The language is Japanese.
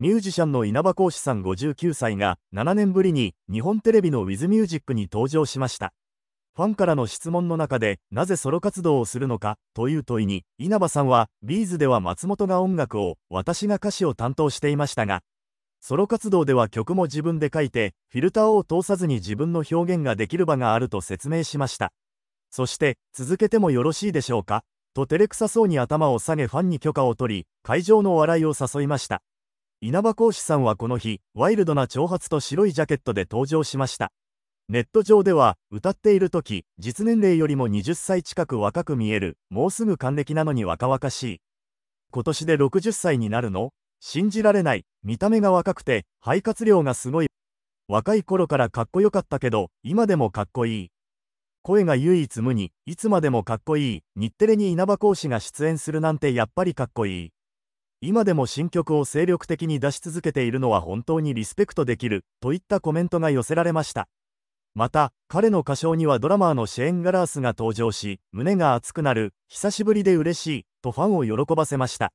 ミュージシャンの稲葉講師さん59歳が7年ぶりに日本テレビの With ミュージックに登場しました。ファンからの質問の中でなぜソロ活動をするのかという問いに稲葉さんは B'z では松本が音楽を私が歌詞を担当していましたがソロ活動では曲も自分で書いてフィルターを通さずに自分の表現ができる場があると説明しましたそして続けてもよろしいでしょうかと照れくさそうに頭を下げファンに許可を取り会場の笑いを誘いました稲葉講師さんはこの日、ワイルドな長髪と白いジャケットで登場しました。ネット上では、歌っている時、実年齢よりも20歳近く若く見える、もうすぐ還暦なのに若々しい。今年で60歳になるの信じられない、見た目が若くて、肺活量がすごい。若い頃からかっこよかったけど、今でもかっこいい。声が唯一無二、いつまでもかっこいい、日テレに稲葉講師が出演するなんてやっぱりかっこいい。今でも新曲を精力的に出し続けているのは本当にリスペクトできるといったコメントが寄せられましたまた彼の歌唱にはドラマーのシェーン・ガラースが登場し胸が熱くなる久しぶりで嬉しいとファンを喜ばせました